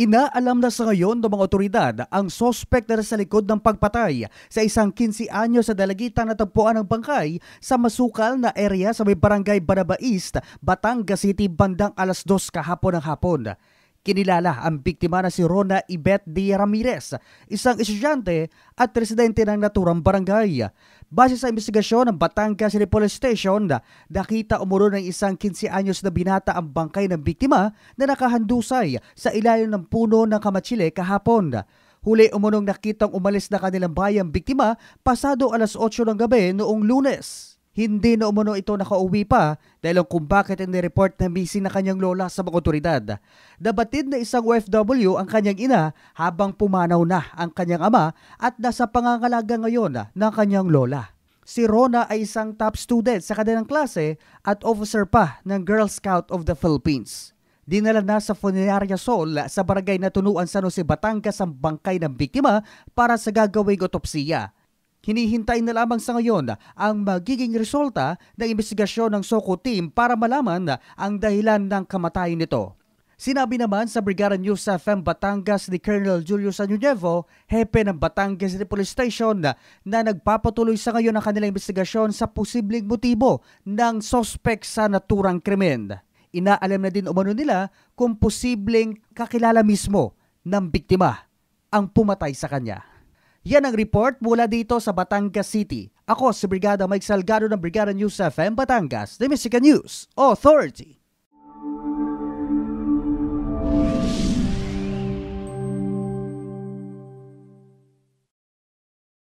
Inaalam na sa ngayon ng mga otoridad ang sospek na nasa likod ng pagpatay sa isang 15 anyo sa dalagitang natagpuan ng bangkay sa masukal na area sa may barangay Baraba East, Batangas City bandang alas 2 kahapon ng hapon. Kinilala ang biktima na si Rona Ibet de Ramirez, isang estudyante at residente ng naturang barangay. Base sa investigasyon ng Batangas City Police Station, nakita umuro ng isang 15 anyos na binata ang bangkay ng biktima na nakahandusay sa ilalim ng puno ng kamatsile kahapon. Huli umunong nakitang umalis na kanilang bayang biktima pasado alas 8 ng gabi noong lunes. Hindi na umuno ito nakauwi pa dahil kung bakit report na missing na kanyang lola sa mga otoridad. Dabatid na isang OFW ang kanyang ina habang pumanaw na ang kanyang ama at nasa pangangalaga ngayon ng kanyang lola. Si Rona ay isang top student sa kanilang klase at officer pa ng Girl Scout of the Philippines. Dinala na sa Funeraria Sol sa barangay na tunuan sa Jose Batangas ang bangkay ng biktima para sa gagawing otopsiya. Hinihintay na lamang sa ngayon ang magiging resulta ng investigasyon ng Soko team para malaman ang dahilan ng kamatayan nito. Sinabi naman sa Brigada News FM Batangas ni Colonel Julio Anunevo, hepe ng Batangas City Police Station na nagpapatuloy sa ngayon ang kanilang investigasyon sa posibleng motibo ng sospek sa naturang krimen. Inaalam na din umano nila kung posibleng kakilala mismo ng biktima ang pumatay sa kanya. Yan ang report mula dito sa Batangas City. Ako si Brigada Mike Salgado ng Brigada News FM Batangas, The Michigan News Authority.